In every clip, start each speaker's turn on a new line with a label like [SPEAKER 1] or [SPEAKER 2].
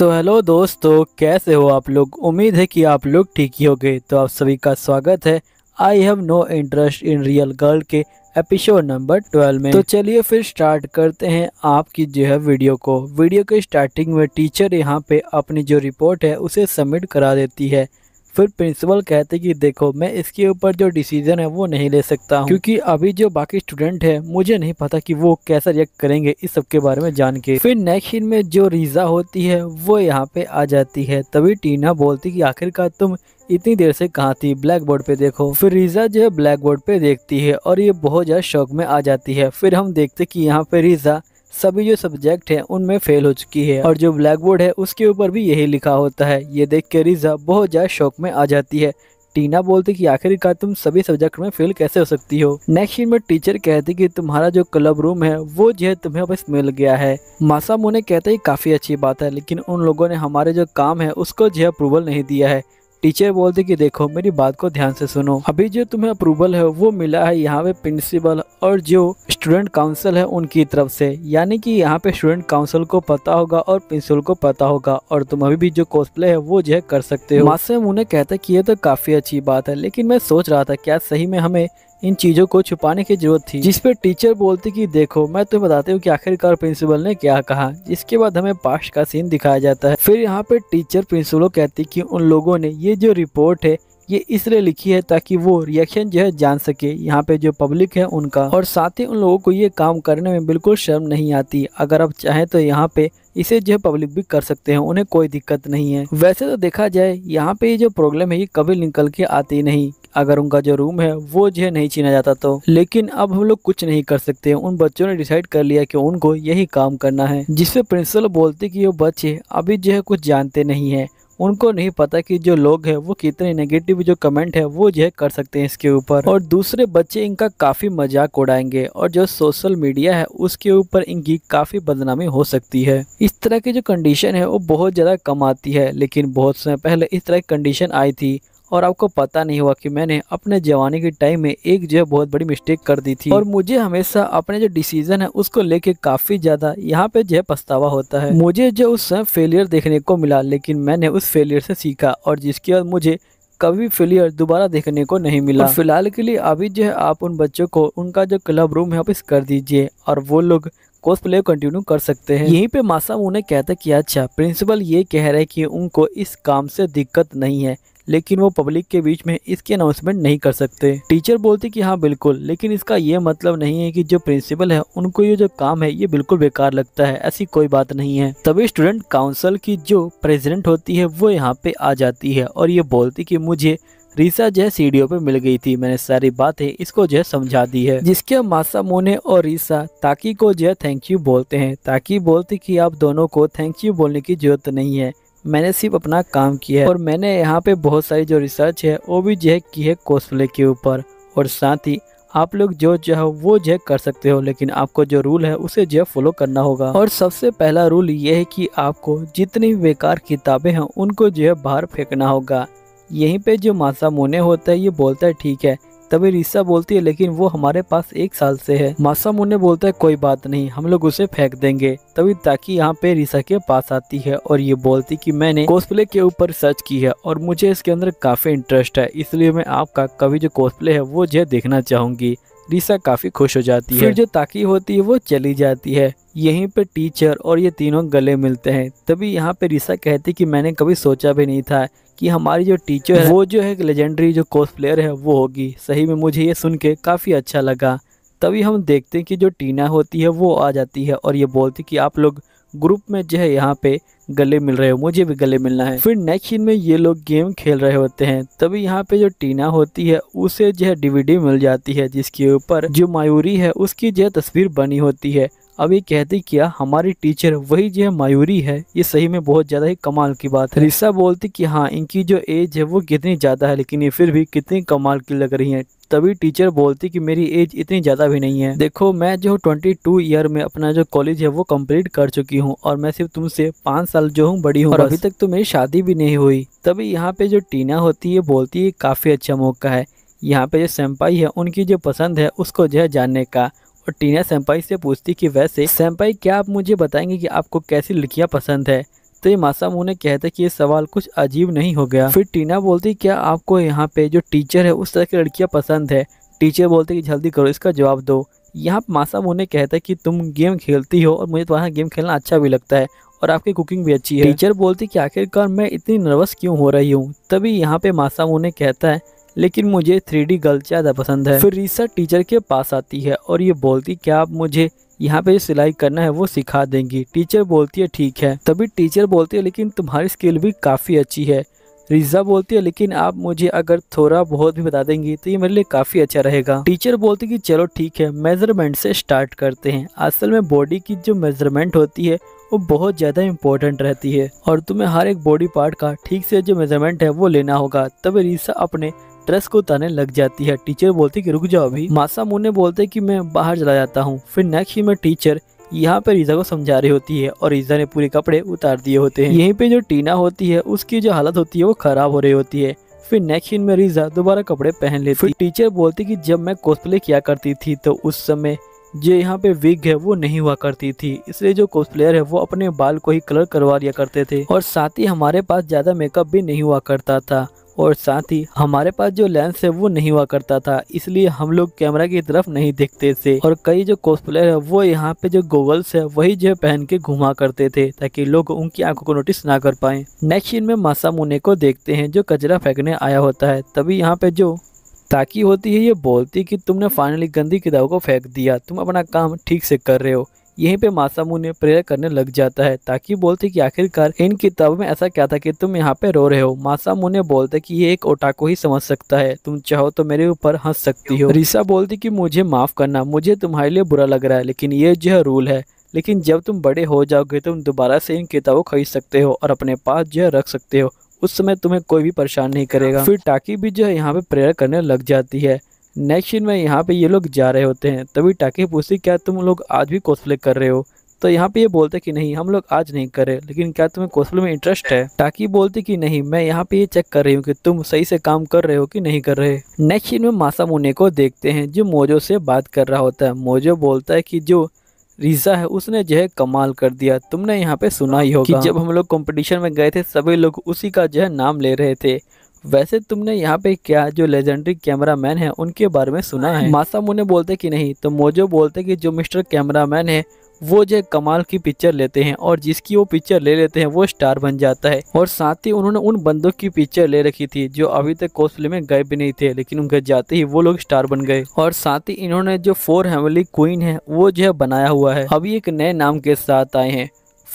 [SPEAKER 1] तो हेलो दोस्तों कैसे हो आप लोग उम्मीद है कि आप लोग ठीक ही होंगे तो आप सभी का स्वागत है I have no interest in real girl के एपिसोड नंबर 12 में तो चलिए फिर स्टार्ट करते हैं आपकी जो है वीडियो को वीडियो के स्टार्टिंग में टीचर यहाँ पे अपनी जो रिपोर्ट है उसे सबमिट करा देती है फिर प्रिंसिपल कहते कि देखो मैं इसके ऊपर जो डिसीजन है वो नहीं ले सकता हूँ क्योंकि अभी जो बाकी स्टूडेंट है मुझे नहीं पता कि वो कैसा रिएक्ट करेंगे इस सब के बारे में जान के फिर नेक्स्ट दिन में जो रीजा होती है वो यहाँ पे आ जाती है तभी टीना बोलती की आखिरकार तुम इतनी देर से कहा थी ब्लैक बोर्ड पे देखो फिर रीजा जो है ब्लैक बोर्ड पे देखती है और ये बहुत ज़्यादा शौक में आ जाती है फिर हम देखते कि यहाँ पे रीजा सभी जो सब्जेक्ट हैं उनमें फेल हो चुकी है और जो ब्लैक बोर्ड है उसके ऊपर भी यही लिखा होता है ये देख के रिजा बहुत ज़्यादा शौक में आ जाती है टीना बोलती कि आखिरकार तुम सभी सब्जेक्ट में फेल कैसे हो सकती हो नेक्स्ट सीन में टीचर कहती कि तुम्हारा जो क्लब रूम है वो जो है तुम्हें बस मिल गया है मासा मुने कहते ही काफ़ी अच्छी बात है लेकिन उन लोगों ने हमारे जो काम है उसको जो अप्रूवल नहीं दिया है टीचर बोलते कि देखो मेरी बात को ध्यान से सुनो अभी जो तुम्हें अप्रूवल है वो मिला है यहाँ पे प्रिंसिपल और जो स्टूडेंट काउंसिल है उनकी तरफ से यानी कि यहाँ पे स्टूडेंट काउंसिल को पता होगा और प्रिंसिपल को पता होगा और तुम अभी भी जो कॉस्प्ले है वो जो है कर सकते हो मास्टर उन्हें कहता कि ये तो काफी अच्छी बात है लेकिन मैं सोच रहा था क्या सही में हमें इन चीज़ों को छुपाने की जरूरत थी जिसपे टीचर बोलती कि देखो मैं तुम्हें बताती हूँ कि आखिरकार प्रिंसिपल ने क्या कहा जिसके बाद हमें पास्ट का सीन दिखाया जाता है फिर यहाँ पे टीचर प्रिंसिपल को कहती कि उन लोगों ने ये जो रिपोर्ट है ये इसलिए लिखी है ताकि वो रिएक्शन जो है जान सके यहाँ पे जो पब्लिक है उनका और साथ ही उन लोगों को ये काम करने में बिल्कुल शर्म नहीं आती अगर आप चाहें तो यहाँ पे इसे जो है पब्लिक भी कर सकते हैं उन्हें कोई दिक्कत नहीं है वैसे तो देखा जाए यहाँ पे ये जो प्रॉब्लम है ये कभी निकल के आती नहीं अगर उनका जो रूम है वो जो है नहीं छीना जाता तो लेकिन अब हम लोग कुछ नहीं कर सकते उन बच्चों ने डिसाइड कर लिया कि उनको यही काम करना है जिससे प्रिंसिपल बोलते कि ये बच्चे अभी जो है कुछ जानते नहीं है उनको नहीं पता कि जो लोग हैं वो कितने नेगेटिव जो कमेंट है वो जो कर सकते हैं इसके ऊपर और दूसरे बच्चे इनका काफ़ी मजाक उड़ाएंगे और जो सोशल मीडिया है उसके ऊपर इनकी काफ़ी बदनामी हो सकती है इस तरह की जो कंडीशन है वो बहुत ज़्यादा कम आती है लेकिन बहुत समय पहले इस तरह की कंडीशन आई थी और आपको पता नहीं हुआ कि मैंने अपने जवानी के टाइम में एक जो है बहुत बड़ी मिस्टेक कर दी थी और मुझे हमेशा अपने जो डिसीजन है उसको लेके काफी ज्यादा यहाँ पे जो है पछतावा होता है मुझे जो उस समय फेलियर देखने को मिला लेकिन मैंने उस फेलियर से सीखा और जिसके बाद मुझे कभी फेलियर दोबारा देखने को नहीं मिला फिलहाल के लिए अभी जो है आप उन बच्चों को उनका जो क्लब रूम है वापिस कर दीजिए और वो लोग कोर्स प्ले कंटिन्यू कर सकते हैं यहीं पे मासा उन्हें कहता कि अच्छा प्रिंसिपल ये कह रहे हैं कि उनको इस काम से दिक्कत नहीं है लेकिन वो पब्लिक के बीच में इसकी अनाउंसमेंट नहीं कर सकते टीचर बोलती कि हाँ बिल्कुल लेकिन इसका ये मतलब नहीं है कि जो प्रिंसिपल है उनको ये जो काम है ये बिल्कुल बेकार लगता है ऐसी कोई बात नहीं है तभी स्टूडेंट काउंसिल की जो प्रेसिडेंट होती है वो यहाँ पे आ जाती है और ये बोलती की मुझे रीसा जो है ओ पे मिल गई थी मैंने सारी बातें इसको जो है समझा दी है जिसके मासा मोने और रीसा ताकि को जो है थैंक यू बोलते हैं ताकि बोलती कि आप दोनों को थैंक यू बोलने की जरूरत नहीं है मैंने सिर्फ अपना काम किया है और मैंने यहाँ पे बहुत सारी जो रिसर्च है वो भी जो है की है कोसले के ऊपर और साथ ही आप लोग जो चाहो वो जो कर सकते हो लेकिन आपको जो रूल है उसे जो फॉलो करना होगा और सबसे पहला रूल ये है कि आपको जितनी बेकार किताबें हैं उनको जो है बाहर फेंकना होगा यहीं पे जो मासा मोने होता है ये बोलता है ठीक है तभी रिसा बोलती है लेकिन वो हमारे पास एक साल से है मासा मुन्ने बोलता है कोई बात नहीं हम लोग उसे फेंक देंगे तभी ताकि यहाँ पे रिसा के पास आती है और ये बोलती कि मैंने कोसप्ले के ऊपर सर्च की है और मुझे इसके अंदर काफी इंटरेस्ट है इसलिए मैं आपका कभी जो कोसप्ले है वो जो देखना चाहूंगी रिसा काफी खुश हो जाती है जो ताकी होती है वो चली जाती है यहीं पे टीचर और ये तीनों गले मिलते हैं तभी यहाँ पे रिसा कहती कि मैंने कभी सोचा भी नहीं था कि हमारी जो टीचर है वो जो है एक लेजेंडरी जो कोस प्लेयर है वो होगी सही में मुझे ये सुन के काफ़ी अच्छा लगा तभी हम देखते हैं कि जो टीना होती है वो आ जाती है और ये बोलती कि आप लोग ग्रुप में जो है यहाँ पे गले मिल रहे हो मुझे भी गले मिलना है फिर नेक्स्ट दिन में ये लोग गेम खेल रहे होते हैं तभी यहाँ पे जो टीना होती है उसे जो है डीवीडी मिल जाती है जिसके ऊपर जो मायूरी है उसकी जो है तस्वीर बनी होती है अब ये कहती क्या हमारी टीचर वही जो है मायूरी है ये सही में बहुत ज़्यादा ही कमाल की बात है रिसा बोलती कि हाँ इनकी जो एज है वो कितनी ज़्यादा है लेकिन ये फिर भी कितनी कमाल की लग रही है तभी टीचर बोलती कि मेरी एज इतनी ज़्यादा भी नहीं है देखो मैं जो 22 ईयर में अपना जो कॉलेज है वो कंप्लीट कर चुकी हूँ और मैं सिर्फ तुमसे पाँच साल जो हूँ बड़ी हूँ और अभी तक तो मेरी शादी भी नहीं हुई तभी यहाँ पे जो टीना होती है बोलती है काफ़ी अच्छा मौका है यहाँ पे जो सेम्पाई है उनकी जो पसंद है उसको जो है जानने का और टीना सैम्पाई से पूछती कि वैसे सैम्पाई क्या आप मुझे बताएंगे कि आपको कैसी लड़कियाँ पसंद है तो ये मासामू ने कहता कि ये सवाल कुछ अजीब नहीं हो गया फिर टीना बोलती क्या आपको यहाँ पे जो टीचर है उस तरह की लड़कियाँ पसंद है टीचर बोलते कि जल्दी करो इसका जवाब दो यहाँ मासा ने कहता कि तुम गेम खेलती हो और मुझे तुम्हारा गेम खेलना अच्छा भी लगता है और आपकी कुकिंग भी अच्छी है टीचर बोलती कि आखिरकार मैं इतनी नर्वस क्यों हो रही हूँ तभी यहाँ पे मासामू ने कहता है लेकिन मुझे थ्री डी गर्ल ज़्यादा पसंद है फिर रीसा टीचर के पास आती है और ये बोलती क्या आप मुझे यहाँ पे सिलाई करना है वो सिखा देंगी टीचर बोलती है ठीक है तभी टीचर बोलती है लेकिन तुम्हारी स्किल भी काफ़ी अच्छी है रिजा बोलती है लेकिन आप मुझे अगर थोड़ा बहुत भी बता देंगी तो ये मेरे लिए काफ़ी अच्छा रहेगा टीचर बोलती है कि चलो ठीक है मेजरमेंट से स्टार्ट करते हैं असल में बॉडी की जो मेजरमेंट होती है वो बहुत ज़्यादा इम्पोर्टेंट रहती है और तुम्हें हर एक बॉडी पार्ट का ठीक से जो मेजरमेंट है वो लेना होगा तभी रीसा अपने ड्रेस को उतारने लग जाती है टीचर बोलती कि रुक जाओ अभी मासा मुन्ने बोलते कि मैं बाहर चला जाता हूँ फिर नेक्स्ट ही में टीचर यहाँ पे रीजा को समझा रही होती है और रीजा ने पूरे कपड़े उतार दिए होते हैं यहीं पे जो टीना होती है उसकी जो हालत होती है वो खराब हो रही होती है फिर नेक्स्ट दिन में रीजा दोबारा कपड़े पहन लेती फिर टीचर बोलती कि जब मैं कोसप्ले किया करती थी तो उस समय जो यहाँ पे विग है वो नहीं हुआ करती थी इसलिए जो कोस्प्लेयर है वो अपने बाल को ही कलर करवा लिया करते थे और साथ ही हमारे पास ज़्यादा मेकअप भी नहीं हुआ करता था और साथ ही हमारे पास जो लेंस है वो नहीं हुआ करता था इसलिए हम लोग कैमरा की तरफ नहीं देखते थे और कई जो कॉस्प्लेयर है वो यहाँ पे जो गोगल्स है वही जो पहन के घुमा करते थे ताकि लोग उनकी आंखों को नोटिस ना कर पाए नेक्स्ट सीन में मुने को देखते हैं जो कचरा फेंकने आया होता है तभी यहाँ पे जो ताकि होती है ये बोलती कि तुमने फाइनली गंदी किताब को फेंक दिया तुम अपना काम ठीक से कर रहे हो यहीं पे मासामू ने प्रेयर करने लग जाता है ताकि बोलते कि आखिरकार इन किताबों में ऐसा क्या था कि तुम यहाँ पे रो रहे हो मासामू ने बोलते कि ये एक ओटाको ही समझ सकता है तुम चाहो तो मेरे ऊपर हंस सकती हो रिसा बोलती की मुझे माफ करना मुझे तुम्हारे लिए बुरा लग रहा है लेकिन ये जो है रूल है लेकिन जब तुम बड़े हो जाओगे तुम दोबारा से इन किताबों खरीद सकते हो और अपने पास जो है रख सकते हो उस समय तुम्हें कोई भी परेशान नहीं करेगा फिर टाकी भी जो है यहाँ पे प्रेयर करने लग जाती है नेक्स्ट सीन में यहाँ पे ये लोग जा रहे होते हैं तभी टाके पूछते क्या तुम लोग आज भी कोसफ्ले कर रहे हो तो यहाँ पे ये बोलते कि नहीं हम लोग आज नहीं करे लेकिन क्या तुम्हें कोसप्ले में इंटरेस्ट है टाकी बोलती कि नहीं मैं यहाँ पे ये चेक कर रही हूँ कि तुम सही से काम कर रहे हो कि नहीं कर रहे नेक्स्ट सीन में मासा मुने को देखते हैं जो मोजो से बात कर रहा होता है मोजो बोलता है कि जो रीजा है उसने जो है कमाल कर दिया तुमने यहाँ पे सुना ही होगा कि जब हम लोग कॉम्पिटिशन में गए थे सभी लोग उसी का जो है नाम ले रहे थे वैसे तुमने यहाँ पे क्या जो लेजेंडरी कैमरा मैन है उनके बारे में सुना है मासा मुने बोलते कि नहीं तो मोजो बोलते कि जो मिस्टर कैमरा मैन है वो जो कमाल की पिक्चर लेते हैं और जिसकी वो पिक्चर ले लेते हैं वो स्टार बन जाता है और साथ ही उन्होंने उन बंदों की पिक्चर ले रखी थी जो अभी तक कोसले में गए भी नहीं थे लेकिन उनके जाते ही वो लोग स्टार बन गए और साथ ही इन्होंने जो फोर हेमली क्वीन है वो जो है बनाया हुआ है अभी एक नए नाम के साथ आए हैं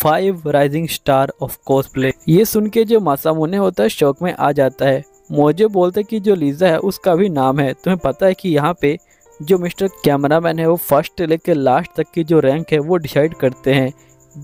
[SPEAKER 1] five rising star of cosplay ये सुन के जो मासामुने होता है शौक में आ जाता है मोजे बोलते कि जो लीजा है उसका भी नाम है तुम्हें पता है कि यहाँ पे जो मिस्टर कैमरामैन है वो फर्स्ट लेके लास्ट तक की जो रैंक है वो डिसाइड करते हैं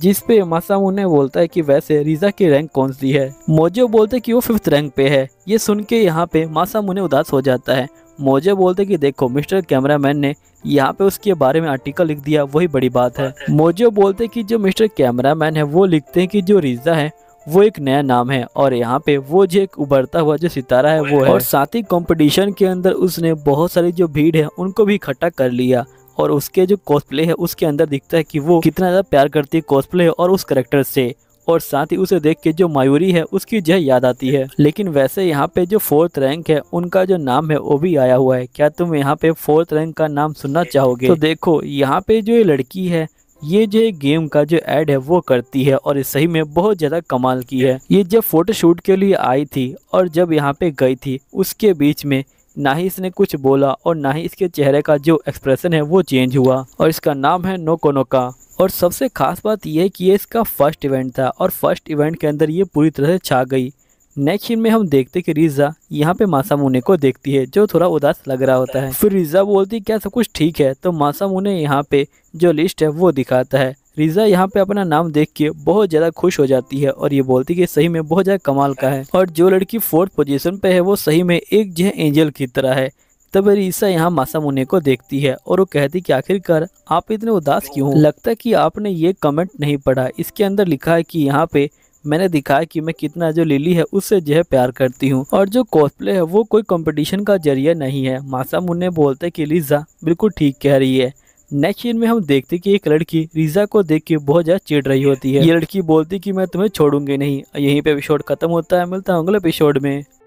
[SPEAKER 1] जिस पे मासा उन्हें बोलता है कि वैसे रीजा की रैंक कौन सी है मोजो बोलते कि वो फिफ्थ रैंक पे है ये सुन के यहाँ पे मासा मुने उदास हो जाता है मोजो बोलते कि देखो मिस्टर कैमरामैन ने यहाँ पे उसके बारे में आर्टिकल लिख दिया वही बड़ी बात है मोजो बोलते कि जो मिस्टर कैमरामैन है वो लिखते हैं कि जो रीजा है वो एक नया नाम है और यहाँ पे वो जो एक उभरता हुआ जो सितारा है वो है और साथ ही कॉम्पिटिशन के अंदर उसने बहुत सारी जो भीड़ है उनको भी इकट्ठा कर लिया और उसके जो कॉस्प्ले है उसके अंदर दिखता है कि वो कितना ज़्यादा प्यार करती है कॉस्प्ले और उस करेक्टर से और साथ ही उसे देख के जो मायूरी है उसकी जय याद आती है लेकिन वैसे यहाँ पे जो फोर्थ रैंक है उनका जो नाम है वो भी आया हुआ है क्या तुम यहाँ पे फोर्थ रैंक का नाम सुनना चाहोगे तो देखो यहाँ पे जो ये लड़की है ये जो गेम का जो एड है वो करती है और सही में बहुत ज़्यादा कमाल की है ये जब फोटोशूट के लिए आई थी और जब यहाँ पे गई थी उसके बीच में ना ही इसने कुछ बोला और ना ही इसके चेहरे का जो एक्सप्रेशन है वो चेंज हुआ और इसका नाम है नोकोनोका और सबसे खास बात यह है कि ये इसका फर्स्ट इवेंट था और फर्स्ट इवेंट के अंदर ये पूरी तरह से छा गई नेक्स्ट सीन में हम देखते कि रिजा यहाँ पे मुने को देखती है जो थोड़ा उदास लग रहा होता है फिर रीजा बोलती क्या सब कुछ ठीक है तो मुने यहाँ पे जो लिस्ट है वो दिखाता है रीज़ा यहाँ पे अपना नाम देख के बहुत ज़्यादा खुश हो जाती है और ये बोलती कि सही में बहुत ज़्यादा कमाल का है और जो लड़की फोर्थ पोजीशन पे है वो सही में एक जह एंजल की तरह है तब रिसा यहाँ मासा मासामुने को देखती है और वो कहती कि आखिरकार आप इतने उदास क्यों लगता है कि आपने ये कमेंट नहीं पढ़ा इसके अंदर लिखा है कि यहाँ पे मैंने दिखाया कि मैं कितना जो लिली है उससे जो है प्यार करती हूँ और जो कॉस्प्ले है वो कोई कंपटीशन का जरिया नहीं है मासा मुन्ने बोलते कि लीजा बिल्कुल ठीक कह रही है नेक्स्ट सीन में हम देखते कि एक लड़की रीजा को देख के बहुत ज्यादा चिड़ रही होती है ये लड़की बोलती कि मैं तुम्हें छोड़ूंगी नहीं यहीं पे एपिसोड खत्म होता है मिलता हूँ अगले एपिसोड में